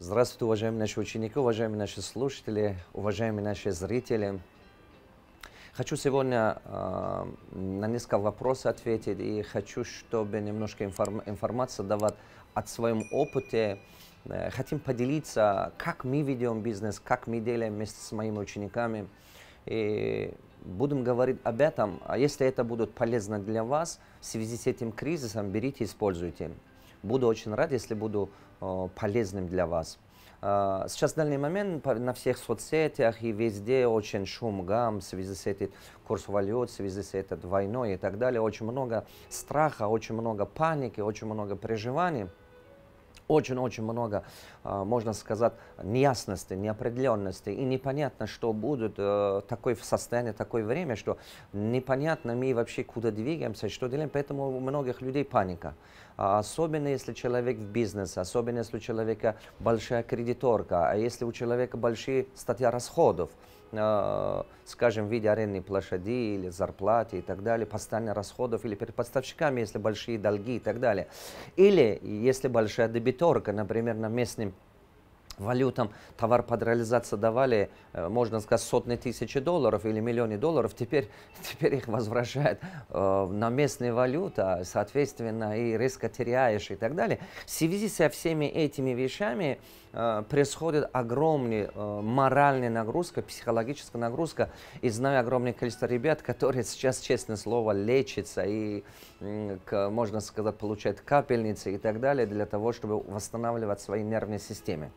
Здравствуйте, уважаемые наши ученики, уважаемые наши слушатели, уважаемые наши зрители. Хочу сегодня э, на несколько вопросов ответить и хочу, чтобы немножко информ информации давать о своем опыте. Э, хотим поделиться, как мы ведем бизнес, как мы делаем вместе с моими учениками. И будем говорить об этом. А если это будет полезно для вас, в связи с этим кризисом, берите, используйте. Буду очень рад, если буду Э, полезным для вас. Э, сейчас в данный момент на всех соцсетях и везде очень шум, гам в связи с этим курс валют, в связи с этой войной и так далее. Очень много страха, очень много паники, очень много переживаний очень-очень много, а, можно сказать, неясности, неопределенности. И непонятно, что будет э, такое состояние, такое время, что непонятно мы вообще куда двигаемся, что делаем. Поэтому у многих людей паника. А особенно если человек в бизнесе, особенно если у человека большая кредиторка, а если у человека большие статья расходов. Э, скажем, в виде арендной площади или зарплаты и так далее, постоянных расходов или перед поставщиками, если большие долги и так далее. Или если большая дебиторка, например, на местном валютам товар под реализацию давали, э, можно сказать, сотни тысячи долларов или миллионы долларов, теперь, теперь их возвращают э, на местные валюты, а, соответственно, и резко теряешь и так далее. В связи со всеми этими вещами э, происходит огромная моральная нагрузка, психологическая нагрузка. И знаю огромное количество ребят, которые сейчас, честное слово, лечатся и, можно сказать, получают капельницы и так далее для того, чтобы восстанавливать свои нервные системы.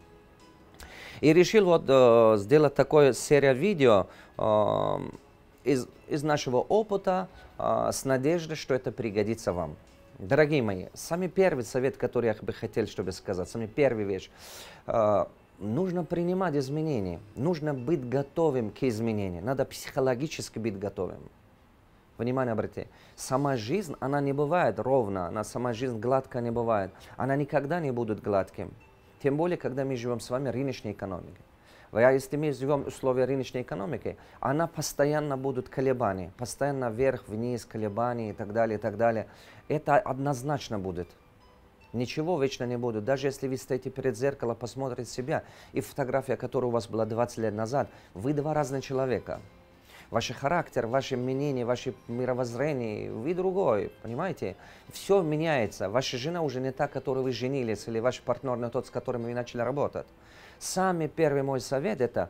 И решил вот э, сделать такой серия видео э, из, из нашего опыта э, с надеждой, что это пригодится вам. Дорогие мои, самый первый совет, который я бы хотел, чтобы сказать, самый первый вещь. Э, нужно принимать изменения, нужно быть готовым к изменениям, надо психологически быть готовым. Внимание обратите. Сама жизнь, она не бывает ровно, она сама жизнь гладкая не бывает. Она никогда не будет гладким. Тем более, когда мы живем с вами рыночной экономикой. А если мы живем в условиях рыночной экономики, она постоянно будут колебания, постоянно вверх, вниз, колебания и так далее, и так далее. Это однозначно будет. Ничего вечно не будет. Даже если вы стоите перед зеркалом, посмотрите себя, и фотография, которая у вас была 20 лет назад, вы два разных человека ваш характер, ваше мнение, ваше мировоззрение, вы другой, понимаете? Все меняется. Ваша жена уже не та, которую вы женились, или ваш партнер не тот, с которым вы начали работать. Самый первый мой совет – это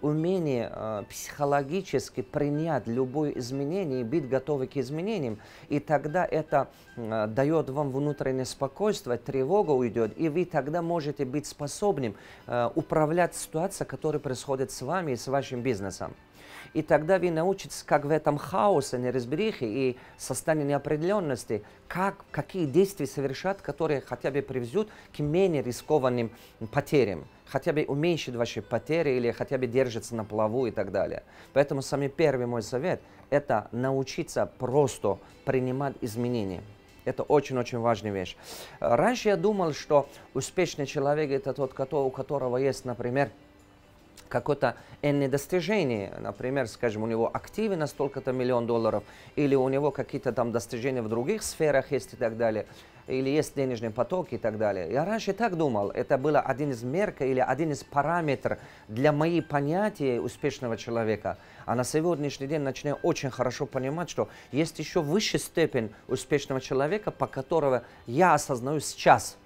умение э, психологически принять любое изменение и быть готовы к изменениям. И тогда это э, дает вам внутреннее спокойствие, тревога уйдет, и вы тогда можете быть способным э, управлять ситуацией, которая происходит с вами и с вашим бизнесом. И тогда вы научитесь, как в этом хаосе, неразберихе и состоянии неопределенности, как, какие действия совершать, которые хотя бы привезут к менее рискованным потерям хотя бы уменьшит ваши потери или хотя бы держится на плаву и так далее. Поэтому самый первый мой совет – это научиться просто принимать изменения. Это очень-очень важная вещь. Раньше я думал, что успешный человек – это тот, у которого есть, например, какое-то энное достижение, например, скажем, у него активы на столько-то миллион долларов, или у него какие-то там достижения в других сферах есть и так далее, или есть денежный поток и так далее. Я раньше так думал, это было один из мерка или один из параметров для моей понятия успешного человека. А на сегодняшний день начинаю очень хорошо понимать, что есть еще высшая степень успешного человека, по которого я осознаю сейчас.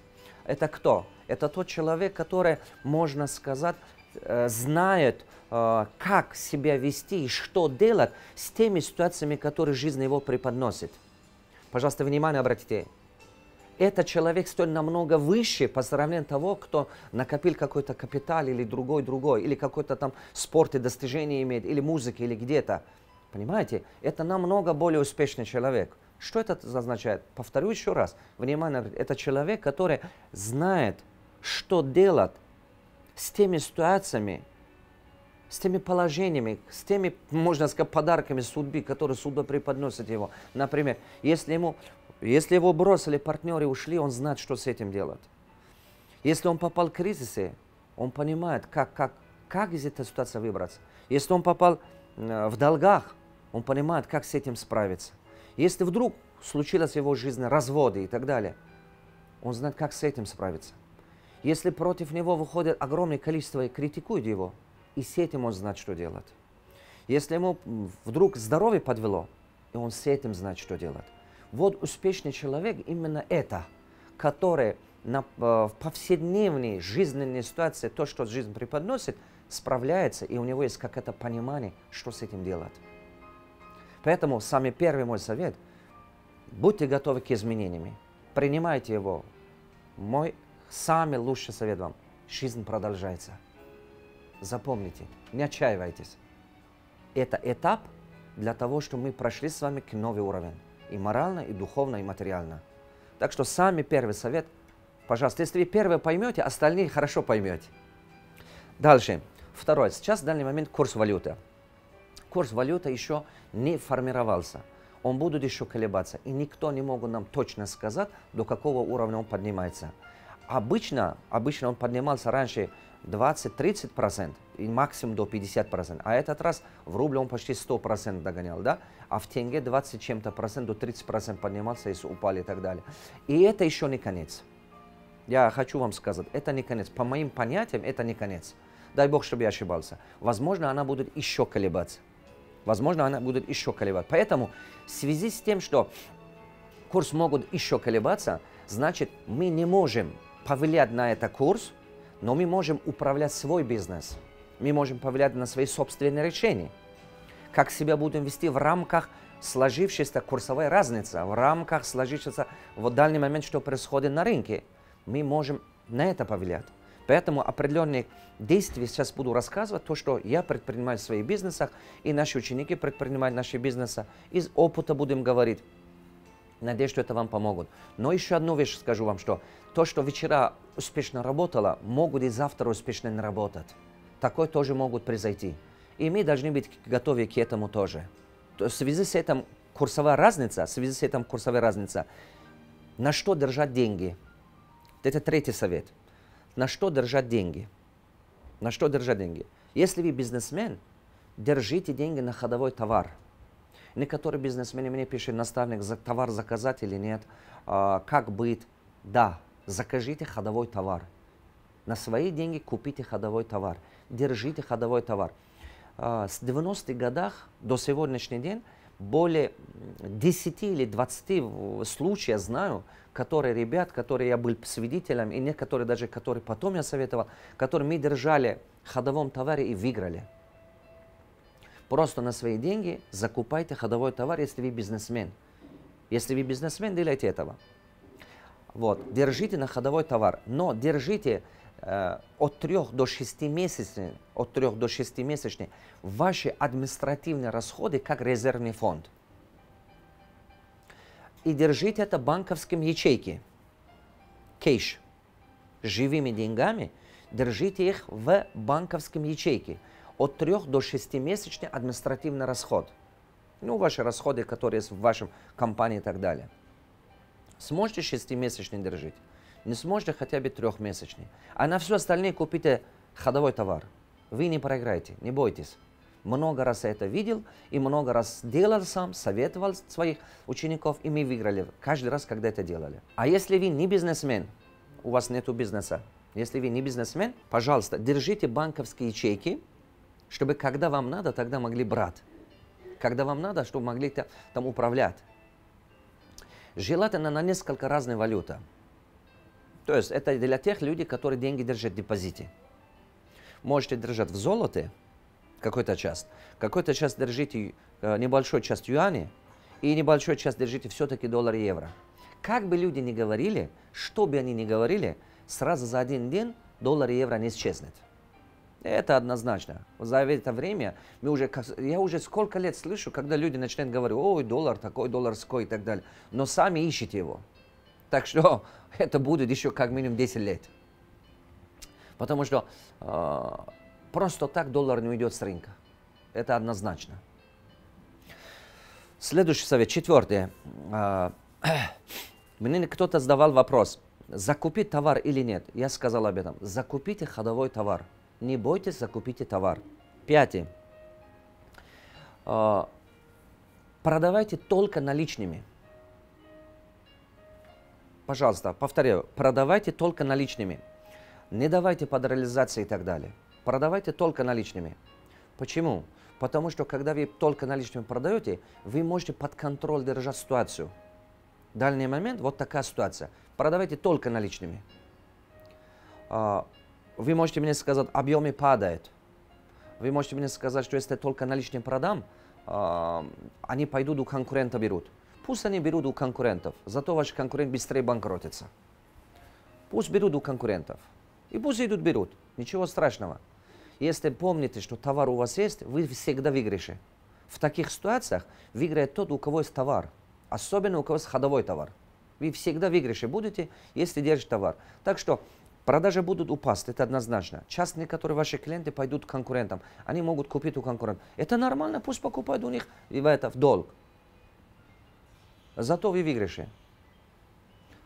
Это кто? Это тот человек, который, можно сказать, Э, знает, э, как себя вести и что делать с теми ситуациями, которые жизнь его преподносит. Пожалуйста, внимание обратите. Этот человек столь намного выше по сравнению того, кто накопил какой-то капитал или другой, другой, или какой-то там спорт и достижение имеет, или музыка, или где-то. Понимаете? Это намного более успешный человек. Что это означает? Повторю еще раз. Внимание, это человек, который знает, что делать с теми ситуациями, с теми положениями, с теми, можно сказать, подарками судьбы, которые судьба преподносит его. Например, если, ему, если его бросили, партнеры ушли, он знает, что с этим делать. Если он попал в кризисы, он понимает, как, как, как из этой ситуации выбраться. Если он попал э, в долгах, он понимает, как с этим справиться. Если вдруг случилось в его жизни разводы и так далее, он знает, как с этим справиться. Если против него выходит огромное количество и критикует его, и с этим он знает, что делать. Если ему вдруг здоровье подвело, и он с этим знает, что делать. Вот успешный человек именно это, который на, э, в повседневной жизненной ситуации, то, что жизнь преподносит, справляется, и у него есть какое-то понимание, что с этим делать. Поэтому самый первый мой совет – будьте готовы к изменениям, принимайте его. Мой Самый лучший совет вам. Жизнь продолжается. Запомните, не отчаивайтесь. Это этап для того, чтобы мы прошли с вами к новый уровень. И морально, и духовно, и материально. Так что сами первый совет, пожалуйста, если вы первый поймете, остальные хорошо поймете. Дальше. Второе. Сейчас в данный момент курс валюты. Курс валюты еще не формировался. Он будет еще колебаться. И никто не может нам точно сказать, до какого уровня он поднимается. Обычно, обычно он поднимался раньше 20-30% и максимум до 50%. А этот раз в рубле он почти 100% догонял, да? А в тенге 20 чем-то процент до 30% поднимался, если упали и так далее. И это еще не конец. Я хочу вам сказать, это не конец. По моим понятиям, это не конец. Дай бог, чтобы я ошибался. Возможно, она будет еще колебаться. Возможно, она будет еще колебаться. Поэтому в связи с тем, что курс могут еще колебаться, значит, мы не можем повлиять на этот курс, но мы можем управлять свой бизнес. Мы можем повлиять на свои собственные решения. Как себя будем вести в рамках сложившейся курсовой разницы, в рамках сложившейся в данный момент, что происходит на рынке. Мы можем на это повлиять. Поэтому определенные действия сейчас буду рассказывать, то, что я предпринимаю в своих бизнесах, и наши ученики предпринимают в наших бизнесах. Из опыта будем говорить. Надеюсь, что это вам помогут. Но еще одну вещь скажу вам, что то, что вчера успешно работало, могут и завтра успешно не работать. Такое тоже могут произойти. И мы должны быть готовы к этому тоже. То в связи с этим курсовая разница, в связи с этим курсовая разница, на что держать деньги? Это третий совет. На что держать деньги? На что держать деньги? Если вы бизнесмен, держите деньги на ходовой товар – Некоторые бизнесмены мне пишут, наставник, за товар заказать или нет, а, как быть. Да, закажите ходовой товар. На свои деньги купите ходовой товар, держите ходовой товар. А, с 90-х годах до сегодняшнего дня более 10 или 20 случаев знаю, которые ребят, которые я был свидетелем, и некоторые даже, которые потом я советовал, которые мы держали в ходовом товаре и выиграли. Просто на свои деньги закупайте ходовой товар, если вы бизнесмен. Если вы бизнесмен, делайте этого. Вот, держите на ходовой товар, но держите э, от 3 до 6 месяцев, от 3 до 6 месячных ваши административные расходы как резервный фонд. И держите это банковским ячейки, кейш, живыми деньгами, держите их в банковском ячейке – от 3 до 6 месячный административный расход. Ну, ваши расходы, которые есть в вашем компании и так далее. Сможете 6-месячный держать? Не сможете хотя бы трехмесячный. А на все остальные купите ходовой товар. Вы не проиграете, не бойтесь. Много раз я это видел и много раз делал сам, советовал своих учеников, и мы выиграли каждый раз, когда это делали. А если вы не бизнесмен, у вас нет бизнеса, если вы не бизнесмен, пожалуйста, держите банковские ячейки, чтобы когда вам надо, тогда могли брать. Когда вам надо, чтобы могли там управлять. Желательно на несколько разных валютах. То есть это для тех людей, которые деньги держат в депозите. Можете держать в золоте какой-то часть, какой-то часть держите, э, небольшой часть юани, и небольшой часть держите все-таки доллар и евро. Как бы люди ни говорили, что бы они ни говорили, сразу за один день доллар и евро не исчезнет. Это однозначно. За это время мы уже, я уже сколько лет слышу, когда люди начинают говорить, ой, доллар такой, доллар ской и так далее. Но сами ищете его. Так что это будет еще как минимум 10 лет. Потому что э, просто так доллар не уйдет с рынка. Это однозначно. Следующий совет, четвертое. Э, а, мне кто-то задавал вопрос, закупить товар или нет. Я сказал об этом. Закупите ходовой товар – не бойтесь, закупите товар. Пятое. А, продавайте только наличными. Пожалуйста, повторяю, продавайте только наличными. Не давайте под реализации и так далее. Продавайте только наличными. Почему? Потому что когда вы только наличными продаете, вы можете под контроль держать ситуацию. В данный момент вот такая ситуация. Продавайте только наличными. А, вы можете мне сказать, объемы падают. Вы можете мне сказать, что если только наличные продам, а, они пойдут у конкурента берут. Пусть они берут у конкурентов, зато ваш конкурент быстрее банкротится. Пусть берут у конкурентов. И пусть идут берут. Ничего страшного. Если помните, что товар у вас есть, вы всегда выиграете. В таких ситуациях выиграет тот, у кого есть товар. Особенно у кого есть ходовой товар. Вы всегда выиграете будете, если держите товар. Так что Продажи будут упасть, это однозначно. Частные, которые ваши клиенты пойдут к конкурентам, они могут купить у конкурентов. Это нормально, пусть покупают у них и в это в долг. Зато вы выигрыши.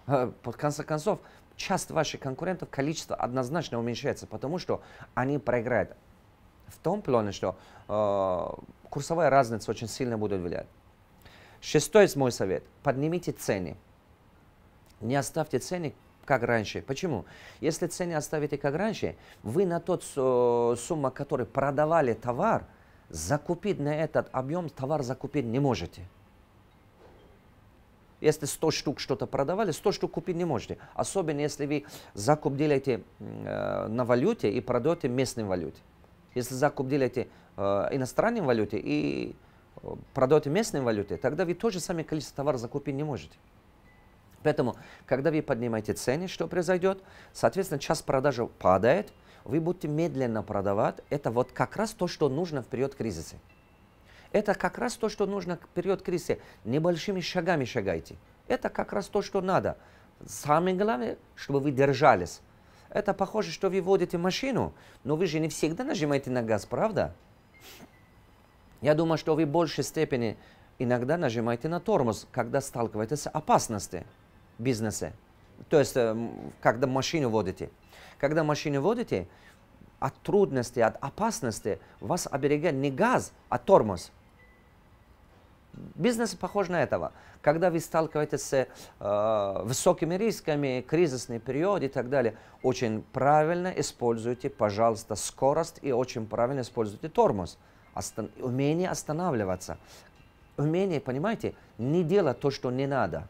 Под э, конце концов, часть ваших конкурентов, количество однозначно уменьшается, потому что они проиграют. В том плане, что э, курсовая разница очень сильно будет влиять. Шестой мой совет. Поднимите цены. Не оставьте цены как раньше. Почему? Если цены оставите как раньше, вы на тот э, сумма, который продавали товар, закупить на этот объем товар закупить не можете. Если 100 штук что-то продавали, 100 штук купить не можете. Особенно если вы закуп делаете э, на валюте и продаете местной валюте. Если закуп делаете э, иностранной валюте и э, продаете местной валюте, тогда вы тоже самое количество товара закупить не можете. Поэтому, когда вы поднимаете цены, что произойдет? Соответственно, час продажи падает, вы будете медленно продавать. Это вот как раз то, что нужно в период кризиса. Это как раз то, что нужно в период кризиса. Небольшими шагами шагайте. Это как раз то, что надо. Самое главное, чтобы вы держались. Это похоже, что вы водите машину, но вы же не всегда нажимаете на газ, правда? Я думаю, что вы в большей степени иногда нажимаете на тормоз, когда сталкиваетесь с опасностью бизнесе. То есть, э, когда машину водите. Когда машину водите, от трудностей, от опасности вас оберегает не газ, а тормоз. Бизнес похож на этого. Когда вы сталкиваетесь с э, высокими рисками, кризисный период и так далее, очень правильно используйте, пожалуйста, скорость и очень правильно используйте тормоз. Остан умение останавливаться. Умение, понимаете, не делать то, что не надо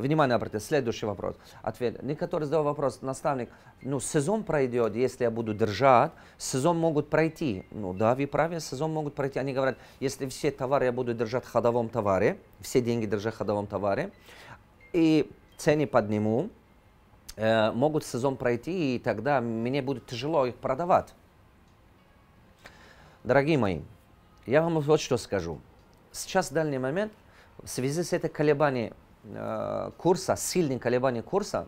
внимание обратите, следующий вопрос. Ответ. Некоторые задал вопрос, наставник, ну, сезон пройдет, если я буду держать, сезон могут пройти. Ну, да, вы правы, сезон могут пройти. Они говорят, если все товары я буду держать в ходовом товаре, все деньги держать в ходовом товаре, и цены подниму, э, могут сезон пройти, и тогда мне будет тяжело их продавать. Дорогие мои, я вам вот что скажу. Сейчас, в данный момент, в связи с этой колебанием Э, курса, сильные колебания курса,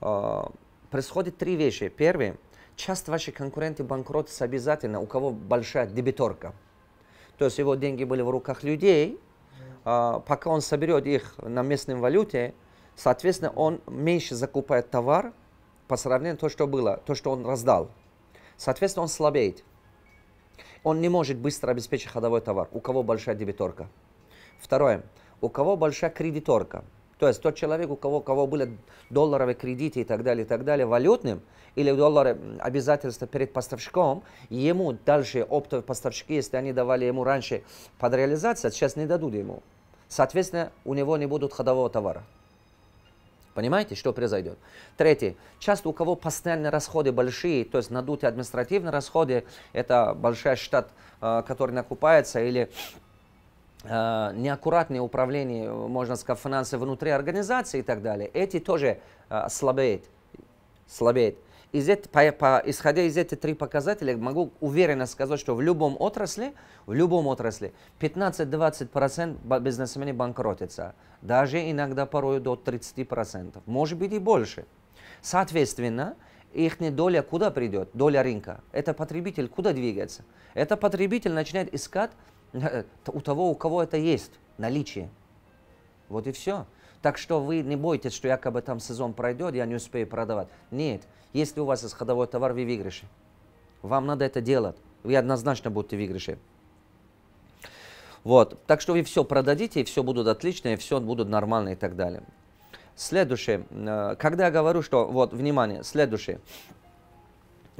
э, происходит три вещи. Первое, часто ваши конкуренты банкротятся обязательно, у кого большая дебиторка. То есть его деньги были в руках людей, э, пока он соберет их на местной валюте, соответственно, он меньше закупает товар по сравнению с то, что было, то, что он раздал. Соответственно, он слабеет. Он не может быстро обеспечить ходовой товар, у кого большая дебиторка. Второе у кого большая кредиторка. То есть тот человек, у кого, у кого были долларовые кредиты и так далее, и так далее, валютным, или доллары обязательства перед поставщиком, ему дальше оптовые поставщики, если они давали ему раньше под реализацию, сейчас не дадут ему. Соответственно, у него не будут ходового товара. Понимаете, что произойдет? Третье. Часто у кого постоянные расходы большие, то есть надутые административные расходы, это большой штат, э, который накупается, или Э, неаккуратное управление, э, можно сказать, финансов внутри организации и так далее, эти тоже э, слабеют. слабеют. Из этих, по, по, исходя из этих три показателя, могу уверенно сказать, что в любом отрасли, в любом отрасли 15-20% бизнесмены банкротятся. Даже иногда порою до 30%. Может быть и больше. Соответственно, их доля куда придет? Доля рынка. Это потребитель куда двигается? Это потребитель начинает искать Э, у того, у кого это есть, наличие. Вот и все. Так что вы не бойтесь, что якобы там сезон пройдет, я не успею продавать. Нет, если у вас есть ходовой товар, вы выигрыши. Вам надо это делать. Вы однозначно будете выигрыши. Вот. Так что вы все продадите, и все будут отлично, и все будут нормально и так далее. Следующее. Э, когда я говорю, что... Вот, внимание, следующее.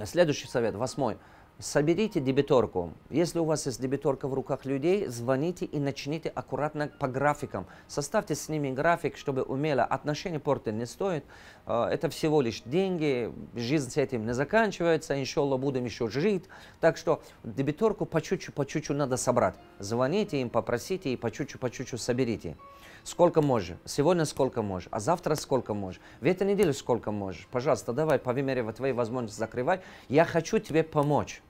Следующий совет, восьмой соберите дебиторку. Если у вас есть дебиторка в руках людей, звоните и начните аккуратно по графикам. Составьте с ними график, чтобы умело. Отношения порты не стоит. А, это всего лишь деньги. Жизнь с этим не заканчивается. Иншалла будем еще жить. Так что дебиторку по чуть-чуть, по чуть-чуть надо собрать. Звоните им, попросите и по чуть-чуть, по чуть-чуть соберите. Сколько можешь. Сегодня сколько можешь. А завтра сколько можешь. В эту неделю сколько можешь. Пожалуйста, давай по мере твоей возможности закрывай. Я хочу тебе помочь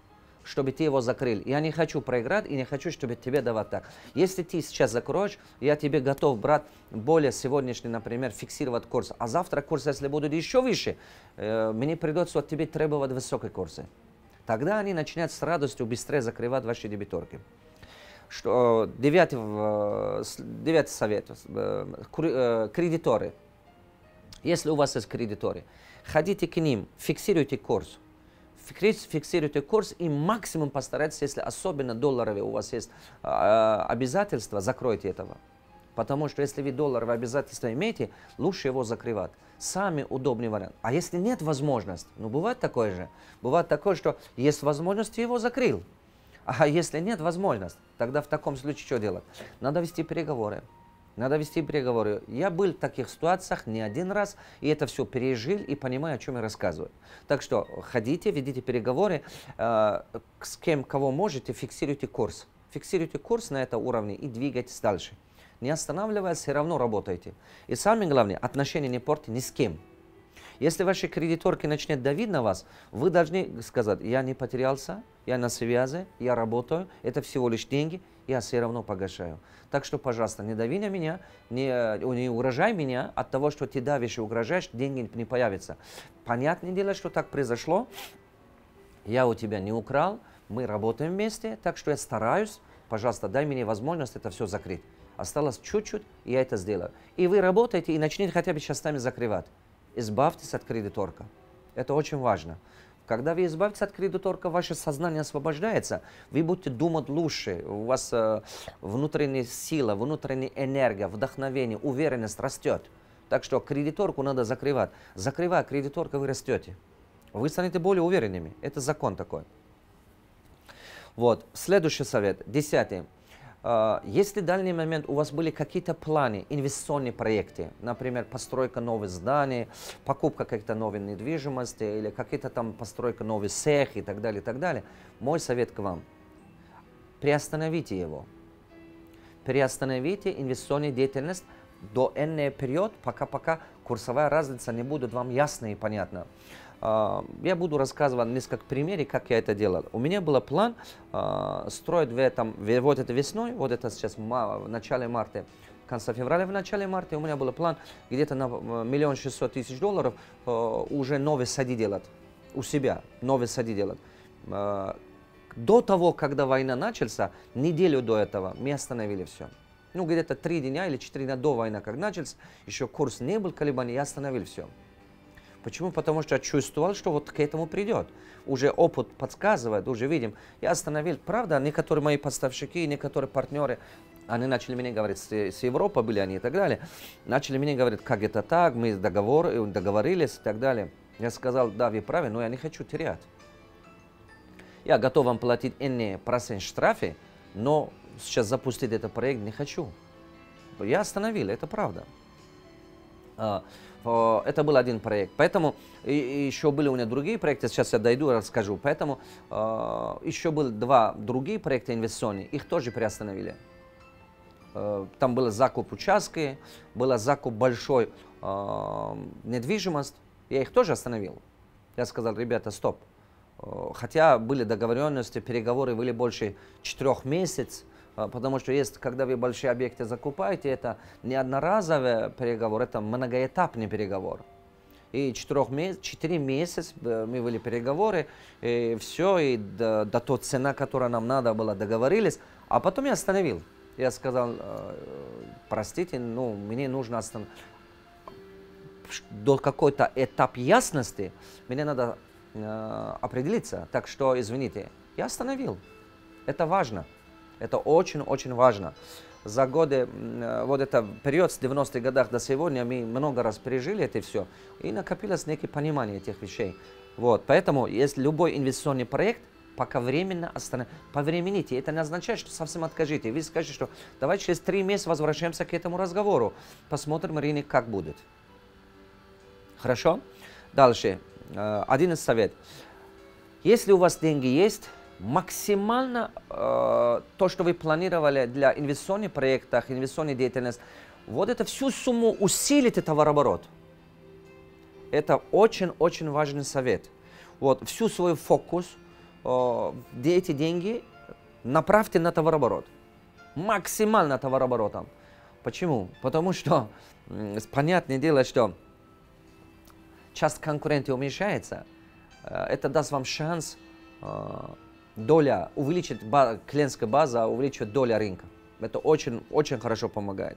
чтобы ты его закрыл. Я не хочу проиграть и не хочу, чтобы тебе давать так. Если ты сейчас закроешь, я тебе готов брать более сегодняшний, например, фиксировать курс. А завтра курс, если будут еще выше, э, мне придется от тебя требовать высокой курсы. Тогда они начинают с радостью быстрее закрывать ваши дебиторки. Что, э, девятый, э, девятый совет. Э, кредиторы. Если у вас есть кредиторы, ходите к ним, фиксируйте курс фиксируйте курс и максимум постарайтесь, если особенно долларовые у вас есть а, обязательства, закройте этого. Потому что если вы долларовые обязательства имеете, лучше его закрывать. самый удобный вариант. А если нет возможности, ну бывает такое же. Бывает такое, что есть возможность, его закрыл. А если нет возможности, тогда в таком случае что делать? Надо вести переговоры. Надо вести переговоры. Я был в таких ситуациях не один раз, и это все пережил, и понимаю, о чем я рассказываю. Так что ходите, ведите переговоры, э, с кем, кого можете, фиксируйте курс. Фиксируйте курс на этом уровне и двигайтесь дальше. Не останавливаясь, все равно работайте. И самое главное, отношения не портите ни с кем. Если ваши кредиторки начнут давить на вас, вы должны сказать, я не потерялся, я на связи, я работаю, это всего лишь деньги, я все равно погашаю. Так что, пожалуйста, не дави на меня, не, не угрожай меня от того, что ты давишь и угрожаешь, деньги не появятся. Понятное дело, что так произошло, я у тебя не украл, мы работаем вместе, так что я стараюсь, пожалуйста, дай мне возможность это все закрыть. Осталось чуть-чуть, и я это сделаю. И вы работаете и начните хотя бы сейчас сами закрывать избавьтесь от кредиторка. Это очень важно. Когда вы избавитесь от кредиторка, ваше сознание освобождается, вы будете думать лучше, у вас э, внутренняя сила, внутренняя энергия, вдохновение, уверенность растет. Так что кредиторку надо закрывать. Закрывая кредиторку, вы растете. Вы станете более уверенными. Это закон такой. Вот, следующий совет, десятый. А, Если в дальний момент у вас были какие-то планы, инвестиционные проекты, например, постройка новых зданий, покупка каких-то новой недвижимости или какие-то там постройка новых сех и так далее, и так далее, мой совет к вам – приостановите его. Приостановите инвестиционную деятельность до n период, пока-пока курсовая разница не будет вам ясна и понятна. А, я буду рассказывать несколько примеров, как я это делал. У меня был план а, строить в этом, вот это весной, вот это сейчас в начале марта, конца февраля, в начале марта, у меня был план где-то на э, миллион шестьсот тысяч долларов э, уже новые сади делать, у себя новые сади делать. Э, до того, когда война начался, неделю до этого мы остановили все. Ну, где-то три дня или четыре дня до войны, как начался, еще курс не был колебаний, я остановил все. Почему? Потому что я чувствовал, что вот к этому придет. Уже опыт подсказывает, уже видим. Я остановил. Правда, некоторые мои поставщики, некоторые партнеры, они начали мне говорить, с, с Европы были они и так далее, начали мне говорить, как это так, мы договор, э, договорились и так далее. Я сказал, да, вы правы, но я не хочу терять. Я готов вам платить не процент штрафы, но сейчас запустить этот проект не хочу. Я остановил, это правда. А, Э, это был один проект. Поэтому еще были у меня другие проекты, сейчас я дойду и расскажу. Поэтому э, еще были два другие проекта инвестиционные, их тоже приостановили. Э, там был закуп участка, был закуп большой недвижимость. Я их тоже остановил. Я сказал, ребята, стоп. Хотя были договоренности, переговоры были больше четырех месяцев а, потому что есть, когда вы большие объекты закупаете, это не одноразовый переговор, это многоэтапный переговор. И 4, меся 4 месяца мы были переговоры, и все, и до, до той цены, которая нам надо было, договорились. А потом я остановил. Я сказал, э, простите, ну, мне нужно остановить. До какой-то этап ясности мне надо э, определиться. Так что, извините, я остановил. Это важно. Это очень-очень важно. За годы, э, вот это период с 90-х годов до сегодня, мы много раз пережили это все, и накопилось некое понимание этих вещей. Вот, поэтому, если любой инвестиционный проект, пока временно остановите, повремените. Это не означает, что совсем откажите. Вы скажете, что давай через три месяца возвращаемся к этому разговору, посмотрим рынок как будет. Хорошо? Дальше. Э, один из советов. Если у вас деньги есть, максимально э, то, что вы планировали для инвестиционных проектов, инвестиционной деятельности, вот это всю сумму усилит и товарооборот. Это очень-очень важный совет. Вот, всю свой фокус, э, где эти деньги, направьте на товарооборот. Максимально товарооборотом. Почему? Потому что, понятное дело, что часть конкуренты уменьшается, э, это даст вам шанс э, доля, увеличит клиентская база, а увеличивает доля рынка. Это очень, очень хорошо помогает.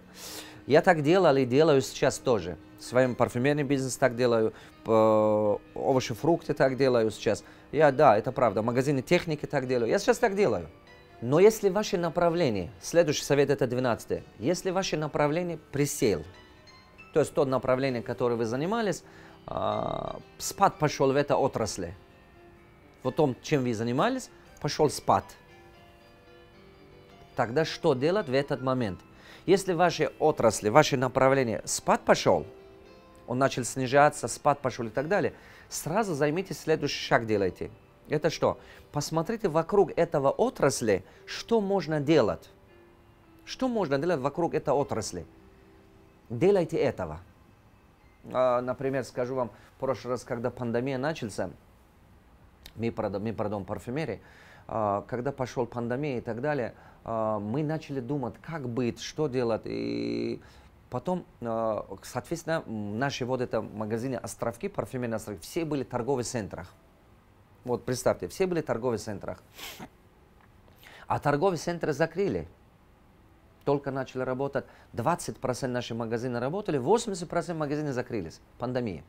Я так делал и делаю сейчас тоже. Своим парфюмерным бизнес так делаю, овощи, фрукты так делаю сейчас. Я, да, это правда, магазины техники так делаю. Я сейчас так делаю. Но если ваше направление, следующий совет это 12, если ваше направление присел, то есть то направление, которое вы занимались, а, спад пошел в этой отрасли, в том, чем вы занимались, пошел спать. Тогда что делать в этот момент? Если ваши отрасли, ваше направление спад пошел, он начал снижаться, спад пошел и так далее, сразу займитесь следующий шаг делайте. Это что? Посмотрите вокруг этого отрасли, что можно делать. Что можно делать вокруг этой отрасли? Делайте этого. А, например, скажу вам, в прошлый раз, когда пандемия начался, мы продаем, мы продаем парфюмерии, а, когда пошел пандемия и так далее, а, мы начали думать, как быть, что делать. И потом, а, соответственно, наши вот это магазины «Островки», парфюмерные «Островки», все были в торговых центрах. Вот представьте, все были в торговых центрах. А торговые центры закрыли. Только начали работать. 20% наших магазинов работали, 80% магазинов закрылись. Пандемия.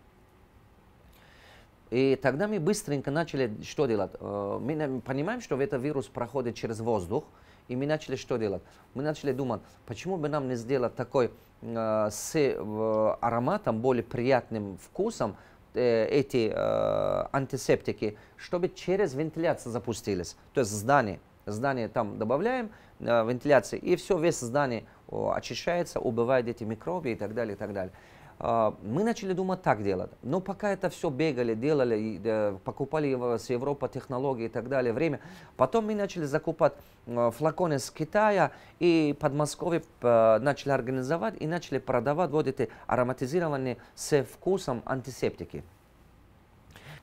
И тогда мы быстренько начали что делать? Э, мы понимаем, что этот вирус проходит через воздух, и мы начали что делать? Мы начали думать, почему бы нам не сделать такой э, с э, ароматом, более приятным вкусом эти антисептики, чтобы через вентиляцию запустились. То есть здание, здание там добавляем, вентиляции, и все, весь здание очищается, убывает эти микробы и так далее, и так далее. А, мы начали думать так делать. Но ну, пока это все бегали, делали, покупали с Европы технологии и так далее, время. Потом мы начали закупать а, флаконы с Китая и Подмосковье а, начали организовать и начали продавать вот эти ароматизированные с вкусом антисептики.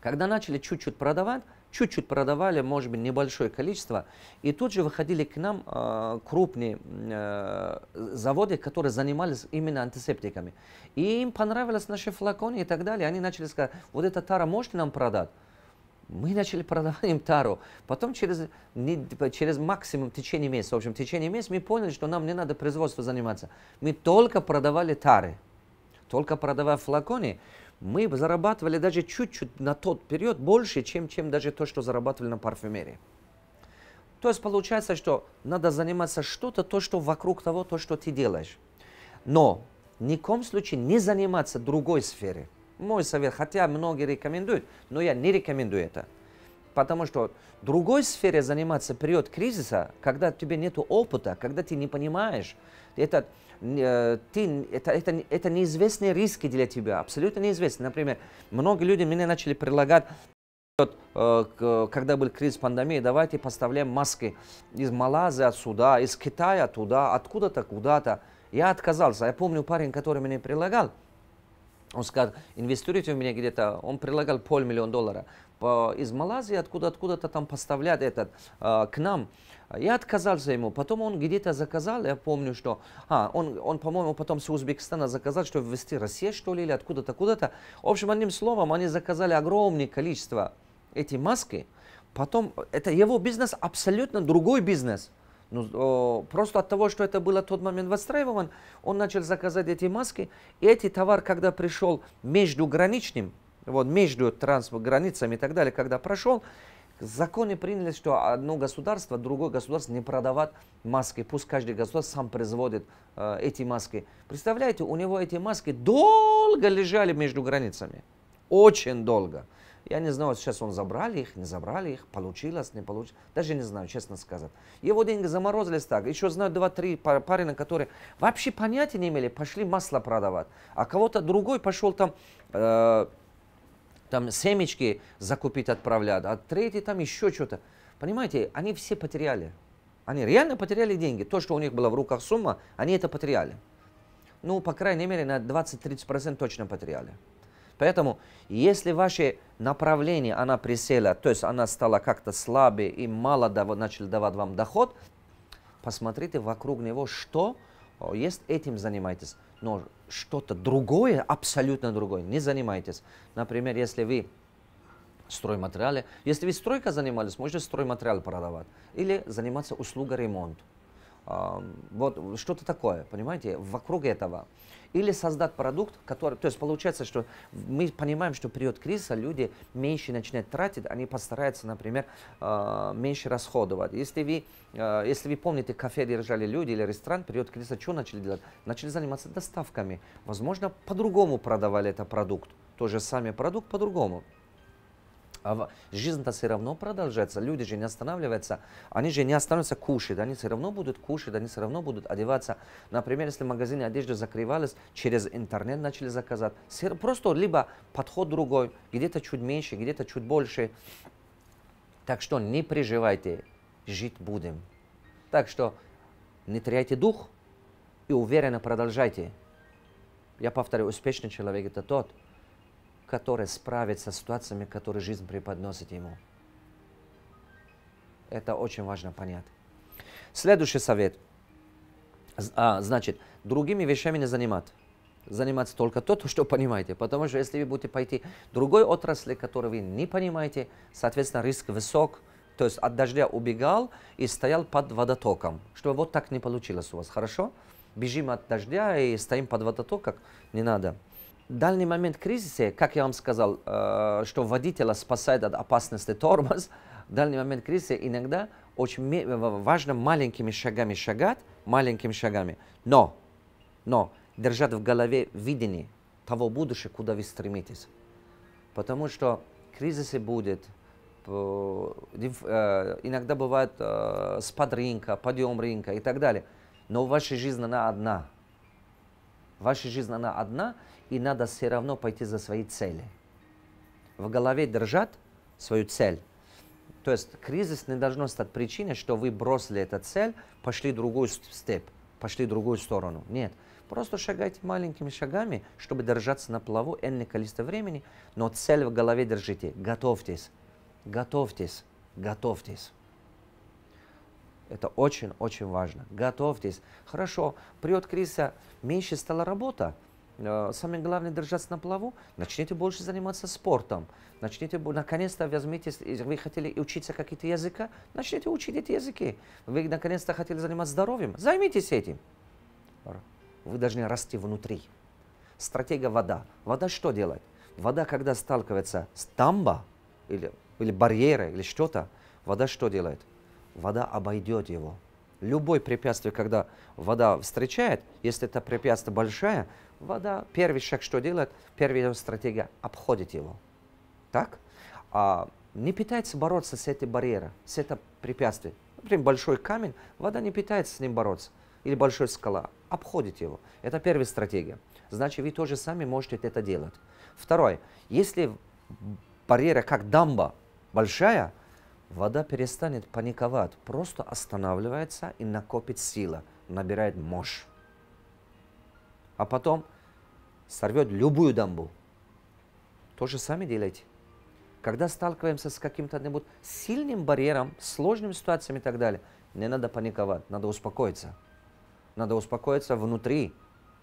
Когда начали чуть-чуть продавать, чуть-чуть продавали, может быть, небольшое количество, и тут же выходили к нам э, крупные э, заводы, которые занимались именно антисептиками. И им понравились наши флаконы и так далее. Они начали сказать, вот эта тара можете нам продать? Мы начали продавать им тару. Потом через, не, типа, через максимум в течение месяца, в общем, в течение месяца мы поняли, что нам не надо производство заниматься. Мы только продавали тары только продавая флаконы, мы зарабатывали даже чуть-чуть на тот период больше, чем, чем даже то, что зарабатывали на парфюмерии. То есть получается, что надо заниматься что-то, то, что вокруг того, то, что ты делаешь. Но ни в коем случае не заниматься другой сфере. Мой совет, хотя многие рекомендуют, но я не рекомендую это. Потому что другой сфере заниматься период кризиса, когда тебе нет опыта, когда ты не понимаешь, это Э, ты, это, это, это неизвестные риски для тебя, абсолютно неизвестные. Например, многие люди мне начали предлагать, вот э, когда был кризис пандемии, давайте поставляем маски из Малайзии отсюда, из Китая туда, откуда-то куда-то. Я отказался. Я помню парень, который мне предлагал, он сказал, инвестируйте в меня где-то, он предлагал полмиллиона долларов из Малайзии, откуда, откуда-то там поставлять этот а, к нам. Я отказался ему. Потом он где-то заказал, я помню, что... А, он, он по-моему, потом с Узбекистана заказал, чтобы ввести Россия, что ли, или откуда-то, куда-то. В общем, одним словом, они заказали огромное количество эти маски. Потом, это его бизнес абсолютно другой бизнес. Ну, просто от того, что это было тот момент востребован, он начал заказать эти маски. И эти товар, когда пришел междуграничным, вот, между границами и так далее, когда прошел, законы приняли, что одно государство, другое государство не продавать маски. Пусть каждый государство сам производит э, эти маски. Представляете, у него эти маски долго лежали между границами. Очень долго. Я не знаю, сейчас он забрали их, не забрали их, получилось, не получилось. Даже не знаю, честно сказать. Его деньги заморозились так. Еще знаю два-три парня, которые вообще понятия не имели, пошли масло продавать. А кого-то другой пошел там... Э, там семечки закупить отправляют, а третий там еще что-то. Понимаете, они все потеряли. Они реально потеряли деньги. То, что у них была в руках сумма, они это потеряли. Ну, по крайней мере, на 20-30% точно потеряли. Поэтому, если ваше направление, она присела, то есть она стала как-то слабее и мало дав- начали давать вам доход, посмотрите вокруг него, что э, есть, этим занимайтесь. Но что-то другое, абсолютно другое, не занимайтесь. Например, если вы стройматериалы, если вы стройка занимались, можете стройматериал продавать или заниматься услугой ремонт. Вот что-то такое, понимаете, вокруг этого или создать продукт, который... То есть получается, что мы понимаем, что в период кризиса люди меньше начинают тратить, они постараются, например, э, меньше расходовать. Если вы, э, если вы помните, кафе держали люди или ресторан, в период кризиса что начали делать? Начали заниматься доставками. Возможно, по-другому продавали этот продукт. Тот же самый продукт по-другому. А жизнь-то все равно продолжается, люди же не останавливаются, они же не останутся кушать, они все равно будут кушать, они все равно будут одеваться. Например, если магазины одежды закрывались, через интернет начали заказать. Просто либо подход другой, где-то чуть меньше, где-то чуть больше. Так что не переживайте, жить будем. Так что не теряйте дух и уверенно продолжайте. Я повторю, успешный человек это тот, который справится с ситуациями, которые жизнь преподносит ему. Это очень важно понять. Следующий совет. А, значит, другими вещами не заниматься. Заниматься только то, что понимаете. Потому что если вы будете пойти другой отрасли, которую вы не понимаете, соответственно, риск высок. То есть от дождя убегал и стоял под водотоком. Чтобы вот так не получилось у вас. Хорошо? Бежим от дождя и стоим под водотоком. Не надо данный момент кризиса, как я вам сказал, э, что водителя спасает от опасности тормоз, в данный момент кризиса иногда очень важно маленькими шагами шагать, маленькими шагами, но, но держать в голове видение того будущего, куда вы стремитесь. Потому что кризисы будет, э, иногда бывает э, спад рынка, подъем рынка и так далее. Но ваша жизнь, она одна. Ваша жизнь, она одна, и надо все равно пойти за свои цели. В голове держат свою цель. То есть кризис не должно стать причиной, что вы бросили эту цель, пошли в другой степ, пошли в другую сторону. Нет. Просто шагайте маленькими шагами, чтобы держаться на плаву энное количество времени, но цель в голове держите. Готовьтесь, готовьтесь, готовьтесь. Это очень-очень важно. Готовьтесь. Хорошо, придет кризис, меньше стала работа, Э, самое главное держаться на плаву, начните больше заниматься спортом, начните, наконец-то возьмите, вы хотели учиться какие-то языка, начните учить эти языки, вы наконец-то хотели заниматься здоровьем, займитесь этим. Вы должны расти внутри. Стратегия вода. Вода что делает? Вода, когда сталкивается с тамба или, или барьерой, или что-то, вода что делает? Вода обойдет его. Любое препятствие, когда вода встречает, если это препятствие большое, вода, первый шаг что делает? Первая его стратегия – обходит его. Так? А не пытается бороться с этим барьером, с этим препятствием. Например, большой камень, вода не пытается с ним бороться. Или большая скала, обходит его. Это первая стратегия. Значит, вы тоже сами можете это делать. Второе. Если барьера как дамба большая, вода перестанет паниковать, просто останавливается и накопит сила, набирает мощь. А потом сорвет любую дамбу. То же самое делайте. Когда сталкиваемся с каким-то сильным барьером, сложными ситуациями и так далее, не надо паниковать, надо успокоиться. Надо успокоиться внутри,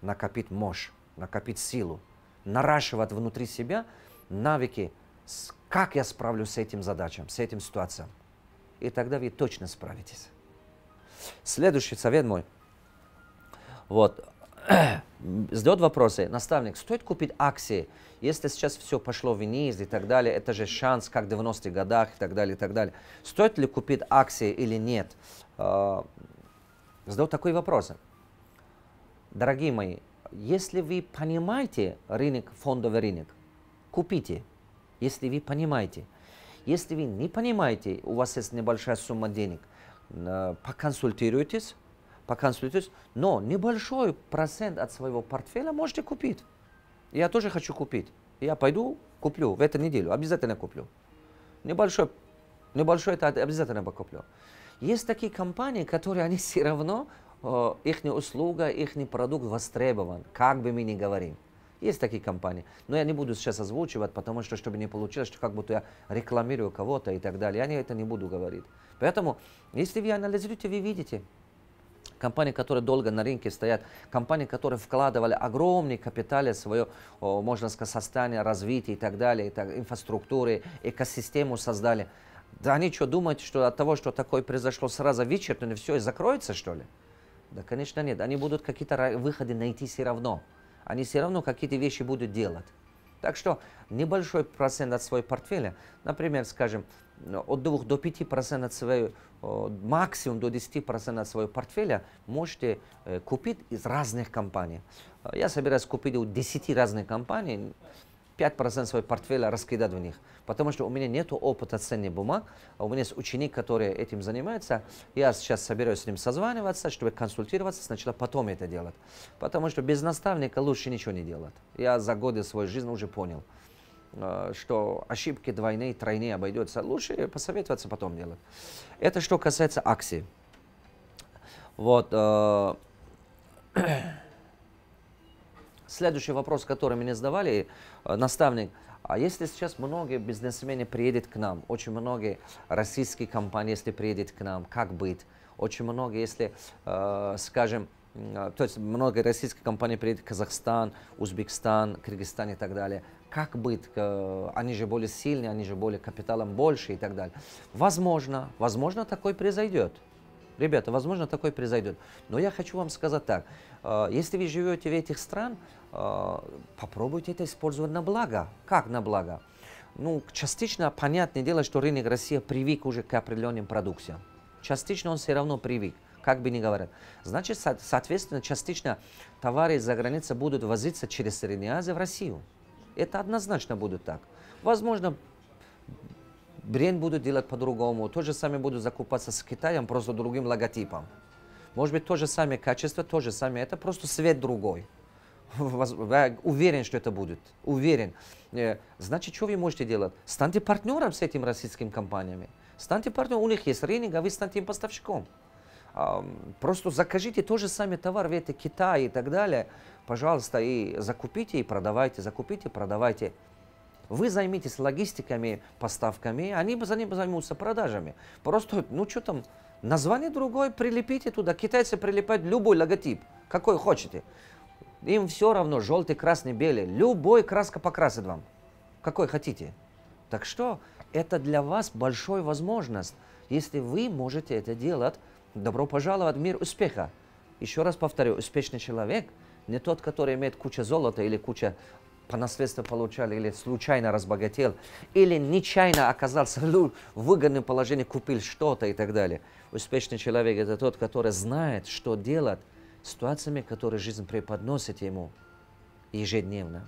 накопить мощь, накопить силу, наращивать внутри себя навыки, с как я справлюсь с этим задачам, с этим ситуацией, И тогда вы точно справитесь. Следующий совет мой. Вот. Задает вопросы. Наставник, стоит купить акции? Если сейчас все пошло вниз и так далее, это же шанс, как в 90-х годах и так далее, и так далее. Стоит ли купить акции или нет? А, Задал такой вопрос. Дорогие мои, если вы понимаете рынок, фондовый рынок, купите если вы понимаете. Если вы не понимаете, у вас есть небольшая сумма денег, э, поконсультируйтесь, поконсультируйтесь, но небольшой процент от своего портфеля можете купить. Я тоже хочу купить. Я пойду куплю в эту неделю, обязательно куплю. Небольшой, небольшой это обязательно покуплю. Есть такие компании, которые они все равно, э, их услуга, их продукт востребован, как бы мы ни говорили. Есть такие компании. Но я не буду сейчас озвучивать, потому что, чтобы не получилось, что как будто я рекламирую кого-то и так далее. Я не, это не буду говорить. Поэтому, если вы анализируете, вы видите, компании, которые долго на рынке стоят, компании, которые вкладывали огромный капитал, свое, можно сказать, состояние развития и так далее, и так, инфраструктуры, экосистему создали. Да они что, думают, что от того, что такое произошло, сразу вычеркнули все и закроется, что ли? Да, конечно, нет. Они будут какие-то выходы найти все равно они все равно какие-то вещи будут делать. Так что небольшой процент от своего портфеля, например, скажем, от 2 до 5 процентов своего, э, максимум до 10 процентов своего портфеля можете э, купить из разных компаний. Э, я собираюсь купить у 10 разных компаний, 5% своего портфеля раскидать в них. Потому что у меня нет опыта ценных бумаг, а у меня есть ученик, который этим занимается. Я сейчас собираюсь с ним созваниваться, чтобы консультироваться, сначала потом это делать. Потому что без наставника лучше ничего не делать. Я за годы своей жизни уже понял э, что ошибки двойные, тройные обойдется. Лучше посоветоваться потом делать. Это что касается акций. Вот. Э Следующий вопрос, который мне задавали, э, наставник, а если сейчас многие бизнесмены приедут к нам, очень многие российские компании, если приедут к нам, как быть? Очень многие, если, э, скажем, э, то есть многие российские компании приедут в Казахстан, Узбекистан, Кыргызстан и так далее. Как быть? Они же более сильные, они же более капиталом больше и так далее. Возможно, возможно, такой произойдет. Ребята, возможно, такое произойдет. Но я хочу вам сказать так. Если вы живете в этих странах, Э, попробуйте это использовать на благо. Как на благо? Ну, частично, понятное дело, что рынок России привык уже к определенным продукциям. Частично он все равно привык, как бы ни говорят. Значит, соответственно, частично товары из-за границы будут возиться через Среднюю Азию в Россию. Это однозначно будет так. Возможно, бренд будут делать по-другому. То же самое будут закупаться с Китаем, просто другим логотипом. Может быть, то же самое качество, то же самое. Это просто свет другой. Я э, уверен, что это будет. Уверен. Э, значит, что вы можете делать? Станьте партнером с этими российскими компаниями. Станьте партнером. У них есть рынок, а вы станьте им поставщиком. Просто закажите тот же самый товар в это Китай и так далее. Пожалуйста, и закупите, и продавайте, закупите, продавайте. Вы займитесь логистиками, поставками, они бы за ним займутся продажами. Просто, ну что там, название другое прилепите туда. Китайцы прилипают любой логотип, какой хотите. Им все равно, желтый, красный, белый. Любой краска покрасит вам. Какой хотите. Так что это для вас большая возможность. Если вы можете это делать, добро пожаловать в мир успеха. Еще раз повторю, успешный человек не тот, который имеет куча золота или куча по наследству получали или случайно разбогател, или нечаянно оказался в выгодном положении, купил что-то и так далее. Успешный человек – это тот, который знает, что делать, ситуациями, которые жизнь преподносит ему ежедневно.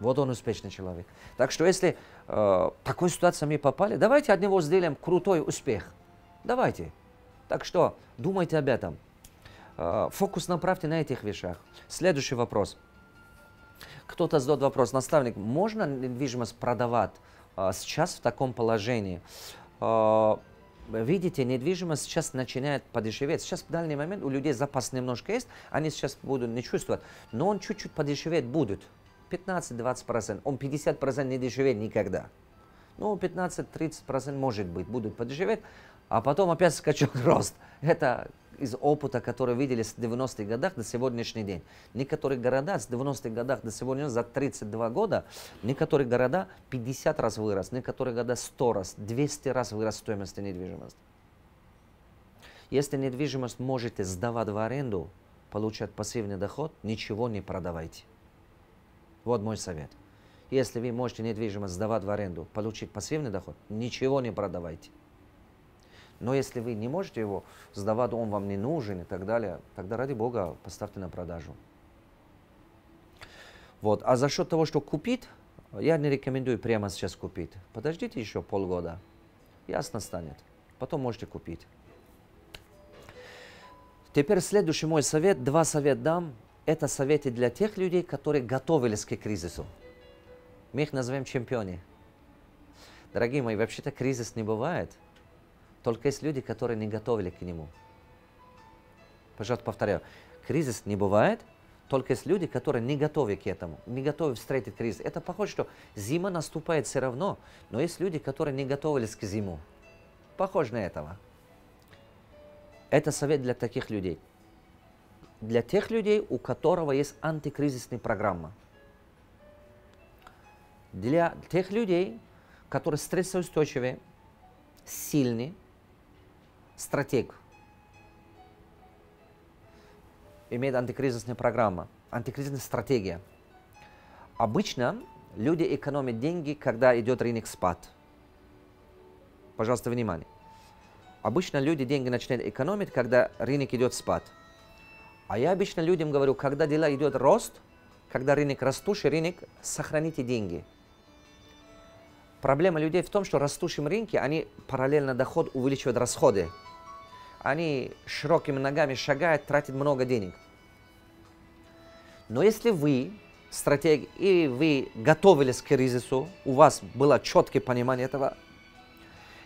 Вот он успешный человек. Так что если э, такой ситуации мы попали, давайте от него сделаем крутой успех. Давайте. Так что думайте об этом. Э, фокус направьте на этих вещах. Следующий вопрос. Кто-то задает вопрос, наставник, можно недвижимость продавать э, сейчас в таком положении? Э, видите, недвижимость сейчас начинает подешеветь. Сейчас в данный момент у людей запас немножко есть, они сейчас будут не чувствовать, но он чуть-чуть подешеветь будет. 15-20%, он 50% не дешевеет никогда. Ну, 15-30% может быть, будут подешеветь, а потом опять скачок рост. Это из опыта, который видели с 90-х годах до сегодняшний день. Некоторые города с 90-х годах до сегодня за 32 года, некоторые города 50 раз вырос, некоторые города 100 раз, 200 раз вырос стоимость недвижимости. Если недвижимость можете сдавать в аренду, получать пассивный доход, ничего не продавайте. Вот мой совет. Если вы можете недвижимость сдавать в аренду, получить пассивный доход, ничего не продавайте. Но если вы не можете его сдавать, он вам не нужен и так далее, тогда ради бога поставьте на продажу. Вот. А за счет того, что купит, я не рекомендую прямо сейчас купить. Подождите еще полгода. Ясно станет. Потом можете купить. Теперь следующий мой совет, два совета дам. Это советы для тех людей, которые готовились к кризису. Мы их называем чемпионы. Дорогие мои, вообще-то кризис не бывает – только есть люди, которые не готовили к нему. Пожалуйста, повторяю. Кризис не бывает, только есть люди, которые не готовы к этому, не готовы встретить кризис. Это похоже, что зима наступает все равно, но есть люди, которые не готовились к зиму. Похоже на этого. Это совет для таких людей. Для тех людей, у которого есть антикризисная программа. Для тех людей, которые стрессоустойчивые, сильные, стратег. Имеет антикризисную программу, антикризисная стратегия. Обычно люди экономят деньги, когда идет рынок спад. Пожалуйста, внимание. Обычно люди деньги начинают экономить, когда рынок идет спад. А я обычно людям говорю, когда дела идет рост, когда рынок растущий, рынок, сохраните деньги. Проблема людей в том, что в растущем рынке они параллельно доход увеличивают расходы они широкими ногами шагают, тратят много денег. Но если вы стратег, и вы готовились к кризису, у вас было четкое понимание этого,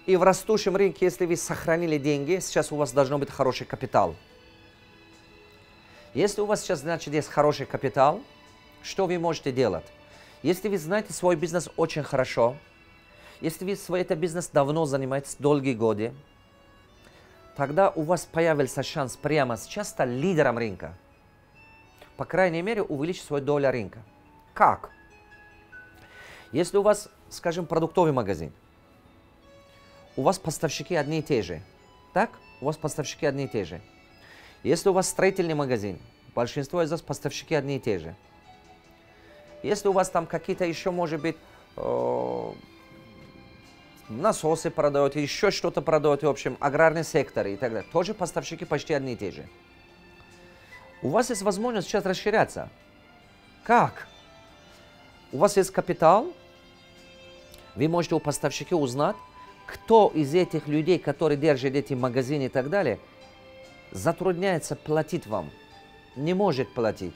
и в растущем рынке, если вы сохранили деньги, сейчас у вас должно быть хороший капитал. Если у вас сейчас, значит, есть хороший капитал, что вы можете делать? Если вы знаете свой бизнес очень хорошо, если вы свой это бизнес давно занимаетесь, долгие годы, тогда у вас появился шанс прямо сейчас стать лидером рынка. По крайней мере, увеличить свою долю рынка. Как? Если у вас, скажем, продуктовый магазин, у вас поставщики одни и те же. Так? У вас поставщики одни и те же. Если у вас строительный магазин, большинство из вас поставщики одни и те же. Если у вас там какие-то еще, может быть, э, насосы продает, еще что-то продает, в общем, аграрный сектор и так далее. Тоже поставщики почти одни и те же. У вас есть возможность сейчас расширяться. Как? У вас есть капитал, вы можете у поставщика узнать, кто из этих людей, которые держат эти магазины и так далее, затрудняется платить вам, не может платить.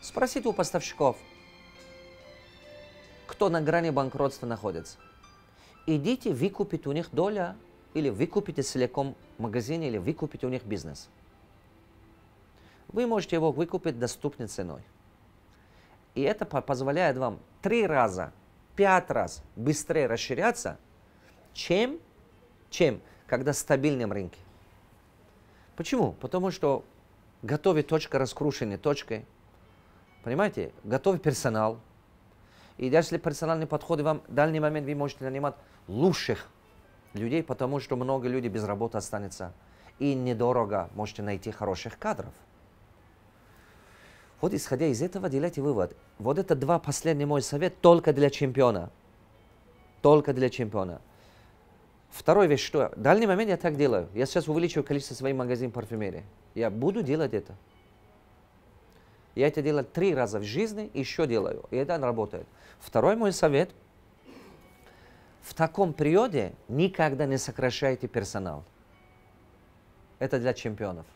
Спросите у поставщиков, кто на грани банкротства находится идите выкупите у них доля, или выкупите целиком магазин, или выкупите у них бизнес. Вы можете его выкупить доступной ценой. И это позволяет вам три раза, пять раз быстрее расширяться, чем, чем когда в стабильном рынке. Почему? Потому что готовит точка раскрушения точкой, понимаете, готовит персонал – и если персональные подходы вам в дальний момент вы можете нанимать лучших людей, потому что много людей без работы останется. И недорого можете найти хороших кадров. Вот исходя из этого делайте вывод. Вот это два последних мой совет только для чемпиона. Только для чемпиона. Второй вещь, что в дальний момент я так делаю. Я сейчас увеличиваю количество своих магазинов парфюмерии. Я буду делать это. Я это делал три раза в жизни, еще делаю. И это работает. Второй мой совет. В таком периоде никогда не сокращайте персонал. Это для чемпионов.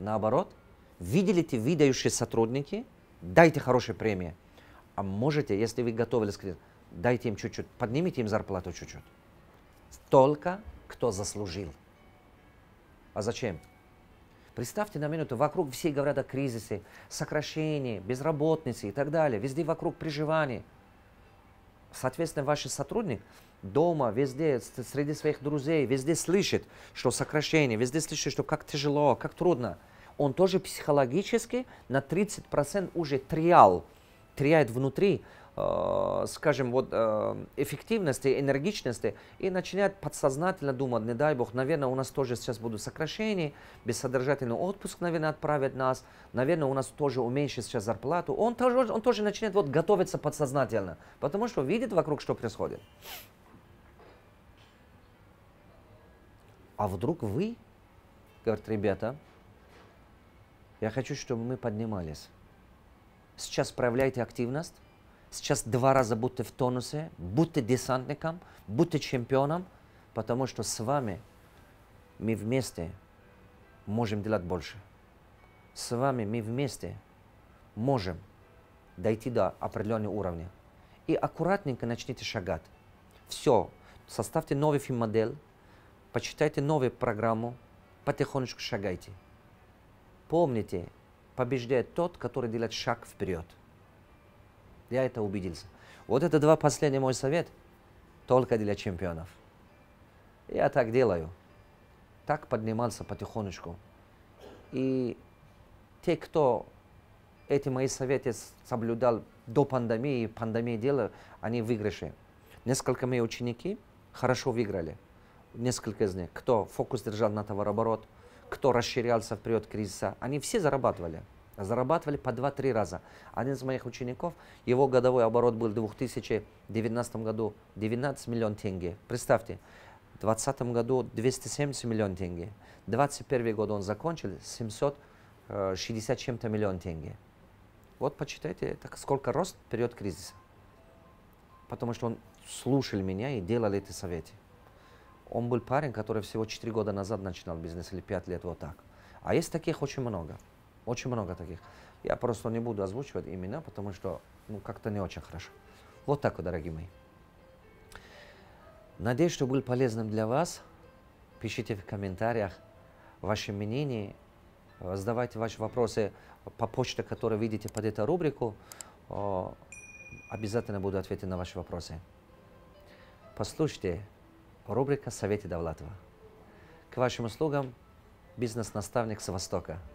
Наоборот, видите выдающие сотрудники, дайте хорошие премии. А можете, если вы готовились к дайте им чуть-чуть, поднимите им зарплату чуть-чуть. Только кто заслужил. А зачем? Представьте на минуту, вокруг все говорят о кризисе, сокращении, безработнице и так далее. Везде вокруг приживание. Соответственно, ваш сотрудник дома, везде, среди своих друзей, везде слышит, что сокращение, везде слышит, что как тяжело, как трудно. Он тоже психологически на 30% уже триал, триает внутри, Э, скажем, вот э, эффективности, энергичности и начинает подсознательно думать, не дай бог, наверное, у нас тоже сейчас будут сокращения, бессодержательный отпуск, наверное, отправят нас, наверное, у нас тоже уменьшит сейчас зарплату. Он тоже, он тоже начинает вот готовиться подсознательно, потому что видит вокруг, что происходит. А вдруг вы, говорит, ребята, я хочу, чтобы мы поднимались. Сейчас проявляйте активность, Сейчас два раза будьте в тонусе, будьте десантником, будьте чемпионом, потому что с вами мы вместе можем делать больше. С вами мы вместе можем дойти до определенного уровня. И аккуратненько начните шагать. Все. Составьте новый фильм-модель, почитайте новую программу, потихонечку шагайте. Помните, побеждает тот, который делает шаг вперед. Я это убедился. Вот это два последних мой совет только для чемпионов. Я так делаю. Так поднимался потихонечку. И те, кто эти мои советы соблюдал до пандемии, пандемии дела, они выигрыши. Несколько мои ученики хорошо выиграли. Несколько из них. Кто фокус держал на товарооборот, кто расширялся в период кризиса, они все зарабатывали зарабатывали по 2-3 раза. Один из моих учеников, его годовой оборот был в 2019 году 19 миллион тенге. Представьте, в 2020 году 270 миллион тенге. 2021 год он закончил 760 э, чем-то миллион тенге. Вот почитайте, так сколько рост в период кризиса. Потому что он слушал меня и делал эти советы. Он был парень, который всего 4 года назад начинал бизнес или 5 лет вот так. А есть таких очень много. Очень много таких. Я просто не буду озвучивать имена, потому что ну, как-то не очень хорошо. Вот так вот, дорогие мои. Надеюсь, что был полезным для вас. Пишите в комментариях ваше мнение, э, задавайте ваши вопросы по почте, которую видите под эту рубрику. Э, обязательно буду ответить на ваши вопросы. Послушайте рубрика «Советы Довлатова». К вашим услугам бизнес-наставник с Востока –